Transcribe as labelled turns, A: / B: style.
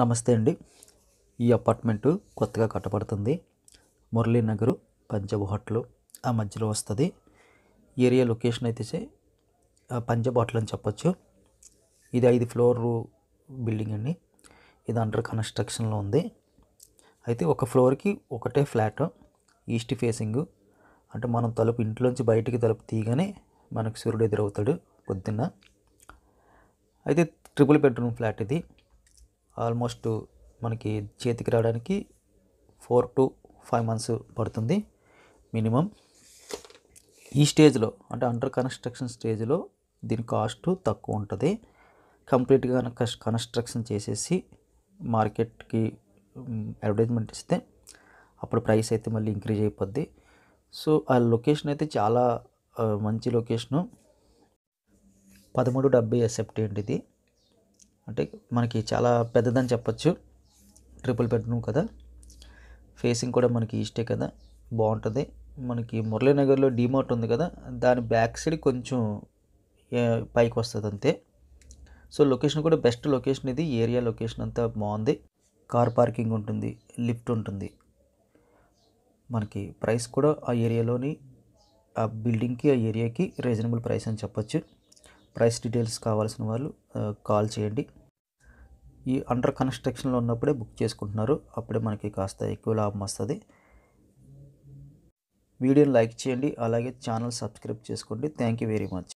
A: నమస్తే అండి ఈ అపార్ట్మెంటు కొత్తగా కట్టబడుతుంది మురళీనగర్ పంజాబ్ హోటల్ ఆ మధ్యలో వస్తుంది ఏరియా లొకేషన్ అయితే పంజాబ్ హోటల్ అని చెప్పొచ్చు ఇది ఐదు ఫ్లోర్ బిల్డింగ్ అండి ఇది అండర్ కన్స్ట్రక్షన్లో ఉంది అయితే ఒక ఫ్లోర్కి ఒకటే ఫ్లాట్ ఈస్ట్ ఫేసింగ్ అంటే మనం తలుపు ఇంట్లోంచి బయటికి తలుపు తీయగానే మనకు సూర్యుడు ఎదురవుతాడు పొద్దున్న అయితే ట్రిపుల్ బెడ్రూమ్ ఫ్లాట్ ఇది ఆల్మోస్ట్ మనకి చేతికి రావడానికి ఫోర్ టు ఫైవ్ మంత్స్ పడుతుంది మినిమం ఈ స్టేజ్లో అంటే అండర్ కన్స్ట్రక్షన్ స్టేజ్లో దీని కాస్ట్ తక్కువ ఉంటుంది కంప్లీట్గా కన్స్ట్రక్షన్ చేసేసి మార్కెట్కి అడ్వర్టైజ్మెంట్ ఇస్తే అప్పుడు ప్రైస్ అయితే మళ్ళీ ఇంక్రీజ్ అయిపోద్ది సో ఆ లొకేషన్ అయితే చాలా మంచి లొకేషను పదమూడు డెబ్బై ఎస్ఎఫ్టీ అండి ఇది అంటే మనకి చాలా పెద్దదని చెప్పచ్చు ట్రిపుల్ బెడ్రూమ్ కదా ఫేసింగ్ కూడా మనకి ఈస్టే కదా బాగుంటుంది మనకి మురళీనగర్లో డీమార్ట్ ఉంది కదా దాని బ్యాక్ సైడ్ కొంచెం పైకి వస్తుంది అంతే సో లొకేషన్ కూడా బెస్ట్ లొకేషన్ ఇది ఏరియా లొకేషన్ అంతా బాగుంది కార్ పార్కింగ్ ఉంటుంది లిఫ్ట్ ఉంటుంది మనకి ప్రైస్ కూడా ఆ ఏరియాలోని ఆ బిల్డింగ్కి ఆ ఏరియాకి రీజనబుల్ ప్రైస్ అని చెప్పచ్చు ప్రైస్ డీటెయిల్స్ కావాల్సిన వాళ్ళు కాల్ చేయండి ఈ అండర్ కన్స్ట్రక్షన్లో ఉన్నప్పుడే బుక్ చేసుకుంటున్నారు అప్పుడే మనకి కాస్త ఎక్కువ లాభం వస్తుంది వీడియోని లైక్ చేయండి అలాగే ఛానల్ సబ్స్క్రైబ్ చేసుకోండి థ్యాంక్ యూ వెరీ మచ్